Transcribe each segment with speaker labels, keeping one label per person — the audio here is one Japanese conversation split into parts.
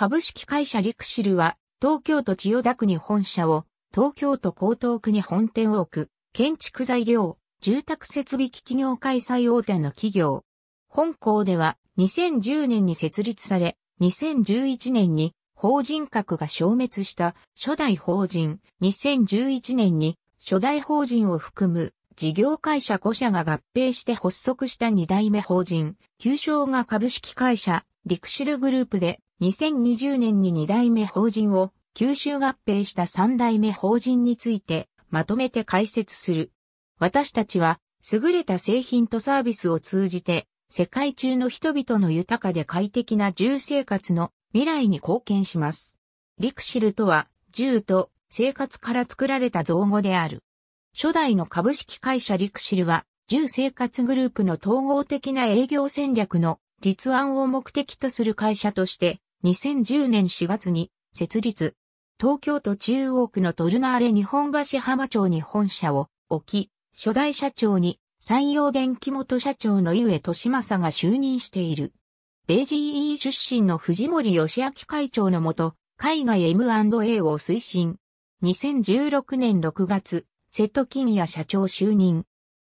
Speaker 1: 株式会社リクシルは、東京都千代田区に本社を、東京都江東区に本店を置く、建築材料、住宅設備機器業開催大手の企業。本校では、2010年に設立され、2011年に法人格が消滅した初代法人、2011年に初代法人を含む事業会社5社が合併して発足した2代目法人、旧称が株式会社、リクシルグループで2020年に2代目法人を吸収合併した3代目法人についてまとめて解説する。私たちは優れた製品とサービスを通じて世界中の人々の豊かで快適な銃生活の未来に貢献します。リクシルとは銃と生活から作られた造語である。初代の株式会社リクシルは銃生活グループの統合的な営業戦略の立案を目的とする会社として2010年4月に設立。東京都中央区のトルナーレ日本橋浜町に本社を置き、初代社長に山陽電機元社長の井上俊政が就任している。米 GE 出身の藤森義明会長のもと、海外 M&A を推進。2016年6月、瀬戸金谷社長就任。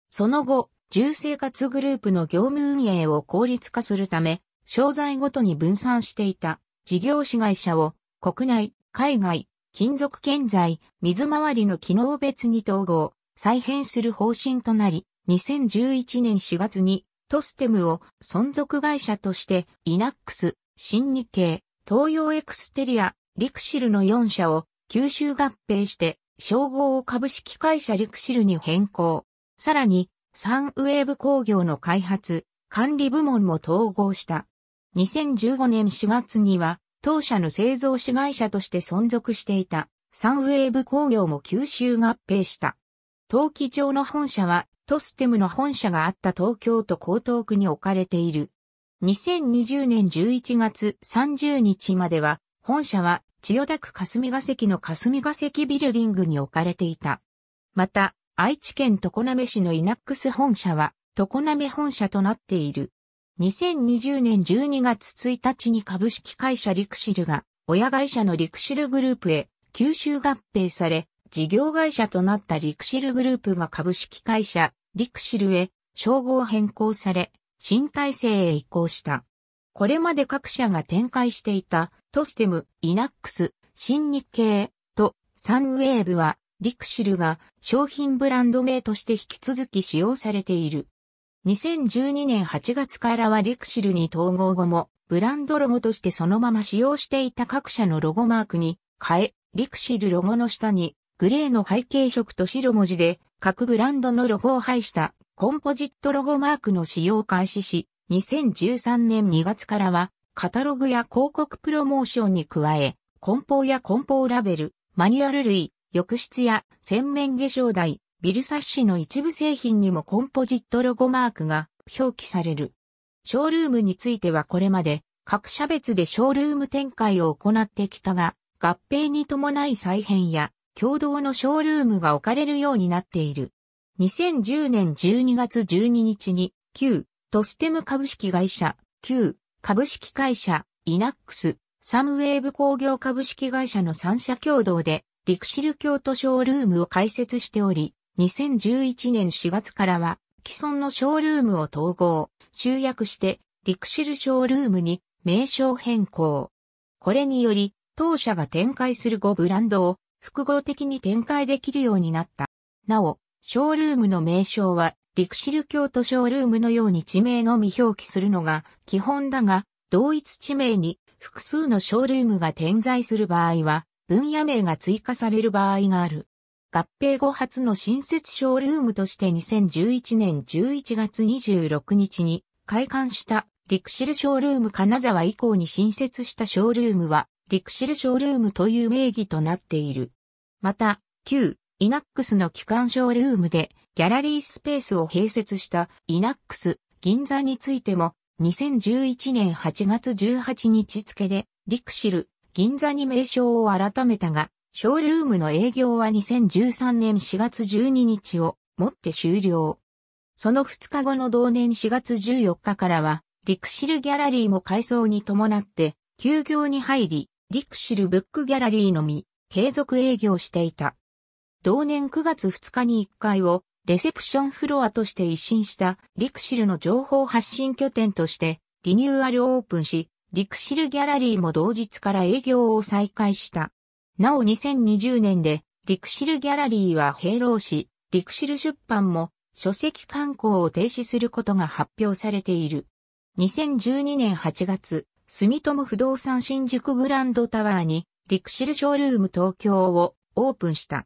Speaker 1: その後、重生活グループの業務運営を効率化するため、商材ごとに分散していた事業子会社を国内、海外、金属建材、水回りの機能別に統合、再編する方針となり、2011年4月にトステムを存続会社として、イナックス、新日系、東洋エクステリア、リクシルの4社を吸収合併して、称号を株式会社リクシルに変更。さらに、サンウェーブ工業の開発、管理部門も統合した。2015年4月には、当社の製造子会社として存続していた、サンウェーブ工業も吸収合併した。陶器町の本社は、トステムの本社があった東京都江東区に置かれている。2020年11月30日までは、本社は千代田区霞が関の霞が関ビルディングに置かれていた。また、愛知県常滑市のイナックス本社は、常滑本社となっている。2020年12月1日に株式会社リクシルが親会社のリクシルグループへ吸収合併され、事業会社となったリクシルグループが株式会社リクシルへ称号変更され、新体制へ移行した。これまで各社が展開していたトステム、イナックス、新日経とサンウェーブはリクシルが商品ブランド名として引き続き使用されている。2012年8月からはリクシルに統合後も、ブランドロゴとしてそのまま使用していた各社のロゴマークに変え、リクシルロゴの下にグレーの背景色と白文字で各ブランドのロゴを配したコンポジットロゴマークの使用を開始し、2013年2月からはカタログや広告プロモーションに加え、梱包や梱包ラベル、マニュアル類、浴室や洗面化粧台、ビルサッシの一部製品にもコンポジットロゴマークが表記される。ショールームについてはこれまで各社別でショールーム展開を行ってきたが、合併に伴い再編や共同のショールームが置かれるようになっている。2010年12月12日に、旧、トステム株式会社、旧、株式会社、イナックス、サムウェーブ工業株式会社の3社共同で、リクシル京都ショールームを開設しており、2011年4月からは、既存のショールームを統合、集約して、リクシルショールームに名称変更。これにより、当社が展開する5ブランドを複合的に展開できるようになった。なお、ショールームの名称は、リクシル京都ショールームのように地名のみ表記するのが基本だが、同一地名に複数のショールームが点在する場合は、分野名が追加される場合がある。合併後初の新設ショールームとして2011年11月26日に開館したリクシルショールーム金沢以降に新設したショールームはリクシルショールームという名義となっている。また、旧イナックスの機関ショールームでギャラリースペースを併設したイナックス銀座についても2011年8月18日付でリクシル銀座に名称を改めたがショールームの営業は2013年4月12日をもって終了。その2日後の同年4月14日からは、リクシルギャラリーも改装に伴って、休業に入り、リクシルブックギャラリーのみ、継続営業していた。同年9月2日に1階を、レセプションフロアとして一新したリクシルの情報発信拠点としてリニューアルオープンし、リクシルギャラリーも同日から営業を再開した。なお2020年で、リクシルギャラリーは併労し、リクシル出版も書籍刊行を停止することが発表されている。2012年8月、住友不動産新宿グランドタワーに、リクシルショールーム東京をオープンした。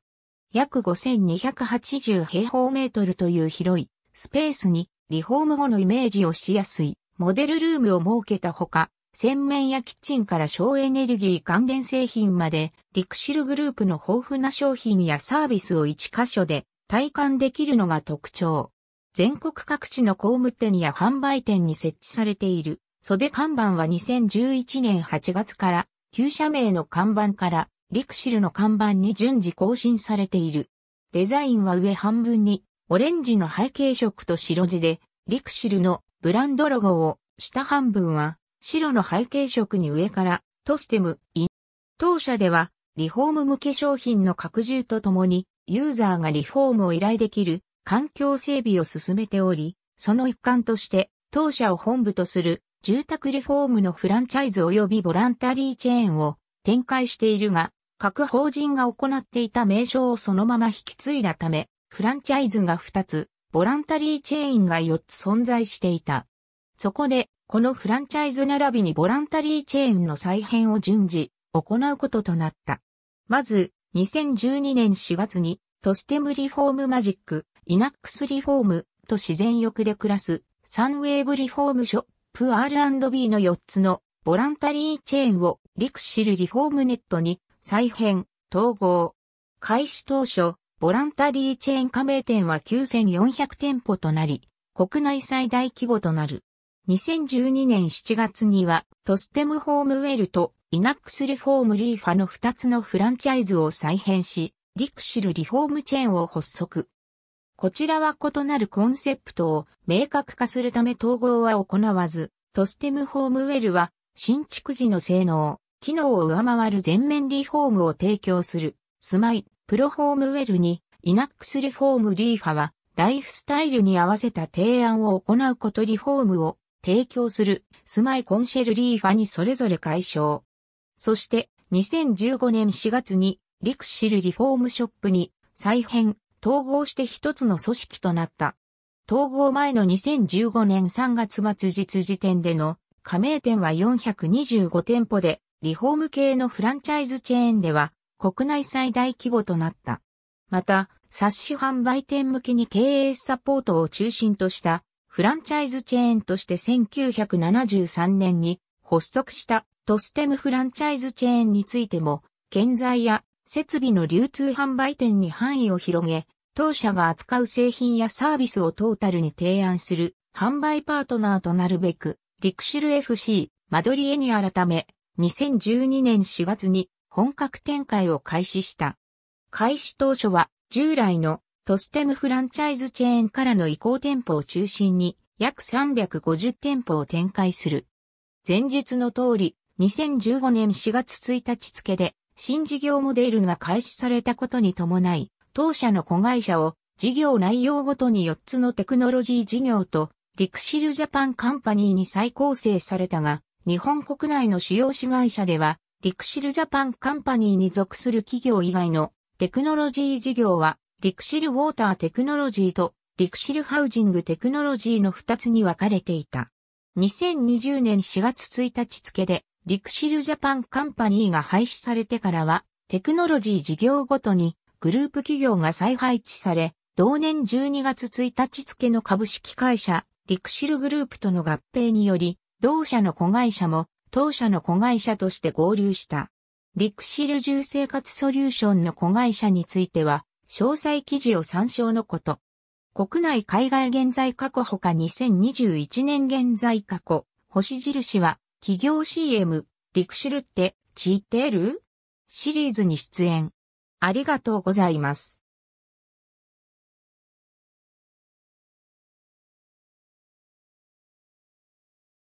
Speaker 1: 約5280平方メートルという広いスペースにリフォーム後のイメージをしやすいモデルルームを設けたほか、洗面やキッチンから省エネルギー関連製品まで、リクシルグループの豊富な商品やサービスを一箇所で体感できるのが特徴。全国各地の工務店や販売店に設置されている袖看板は2011年8月から旧社名の看板からリクシルの看板に順次更新されている。デザインは上半分にオレンジの背景色と白地でリクシルのブランドロゴを下半分は白の背景色に上からトステム、イン。当社ではリフォーム向け商品の拡充とともにユーザーがリフォームを依頼できる環境整備を進めており、その一環として当社を本部とする住宅リフォームのフランチャイズ及びボランタリーチェーンを展開しているが、各法人が行っていた名称をそのまま引き継いだため、フランチャイズが2つ、ボランタリーチェーンが4つ存在していた。そこで、このフランチャイズ並びにボランタリーチェーンの再編を順次行うこととなった。まず、2012年4月にトステムリフォームマジック、イナックスリフォームと自然浴で暮らすサンウェーブリフォームショップ R&B の4つのボランタリーチェーンをリクシルリフォームネットに再編、統合。開始当初、ボランタリーチェーン加盟店は9400店舗となり、国内最大規模となる。2012年7月には、トステムホームウェルとイナックスリフォームリーファの2つのフランチャイズを再編し、リクシルリフォームチェーンを発足。こちらは異なるコンセプトを明確化するため統合は行わず、トステムホームウェルは新築時の性能、機能を上回る全面リフォームを提供する、スマイ、プロホームウェルに、イナックスリフォームリーファは、ライフスタイルに合わせた提案を行うことリフォームを提供する住まいコンシェルリーファにそれぞれ解消。そして2015年4月にリクシルリフォームショップに再編、統合して一つの組織となった。統合前の2015年3月末日時点での加盟店は425店舗で、リフォーム系のフランチャイズチェーンでは国内最大規模となった。また、冊子販売店向けに経営サポートを中心としたフランチャイズチェーンとして1973年に発足したトステムフランチャイズチェーンについても、建材や設備の流通販売店に範囲を広げ、当社が扱う製品やサービスをトータルに提案する販売パートナーとなるべく、リクシル FC マドリエに改め、2012年4月に本格展開を開始した。開始当初は従来のトステムフランチャイズチェーンからの移行店舗を中心に約350店舗を展開する。前述の通り、2015年4月1日付で新事業モデルが開始されたことに伴い、当社の子会社を事業内容ごとに4つのテクノロジー事業とリクシルジャパンカンパニーに再構成されたが、日本国内の主要子会社では、リクシルジャパンカンパニーに属する企業以外のテクノロジー事業はリクシルウォーターテクノロジーとリクシルハウジングテクノロジーの2つに分かれていた。2020年4月1日付で、リクシルジャパンカンパニーが廃止されてからは、テクノロジー事業ごとにグループ企業が再配置され、同年12月1日付の株式会社、リクシルグループとの合併により、同社の子会社も当社の子会社として合流した。リクシル重生活ソリューションの子会社については、詳細記事を参照のこと。国内海外現在過去か2021年現在過去、星印は、企業 CM、リクシルって、知ってるシリーズに出演。ありがとうございます。